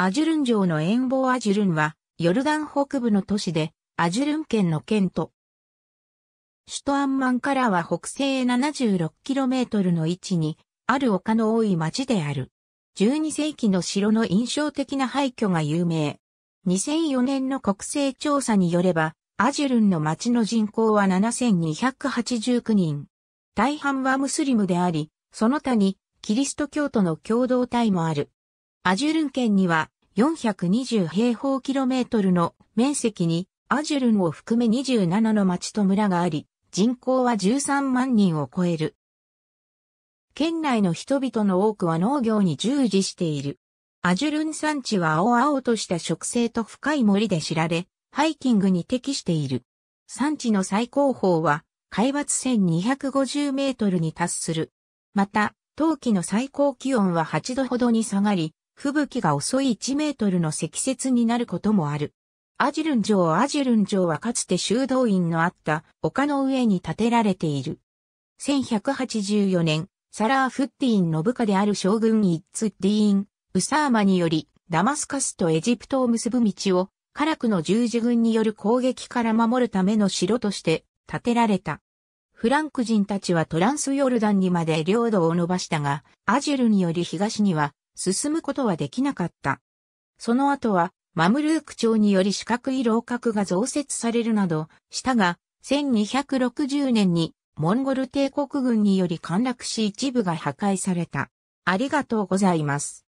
アジュルン城の遠望アジュルンは、ヨルダン北部の都市で、アジュルン県の県都。首都アンマンからは北西へ 76km の位置に、ある丘の多い町である。12世紀の城の印象的な廃墟が有名。2004年の国勢調査によれば、アジュルンの町の人口は7289人。大半はムスリムであり、その他にキリスト教徒の共同体もある。アジュルン県には420平方キロメートルの面積にアジュルンを含め27の町と村があり、人口は13万人を超える。県内の人々の多くは農業に従事している。アジュルン山地は青々とした植生と深い森で知られ、ハイキングに適している。山地の最高峰は、海抜1250メートルに達する。また、冬季の最高気温は8度ほどに下がり、吹雪が遅い1メートルの積雪になることもある。アジルン城アジルン城はかつて修道院のあった丘の上に建てられている。1184年、サラーフッティーンの部下である将軍イッツ・ディーン、ウサーマにより、ダマスカスとエジプトを結ぶ道を、カラクの十字軍による攻撃から守るための城として建てられた。フランク人たちはトランスヨルダンにまで領土を伸ばしたが、アジルにより東には進むことはできなかった。その後は、マムルーク朝により四角い楼閣が増設されるなど、したが、1260年にモンゴル帝国軍により陥落し一部が破壊された。ありがとうございます。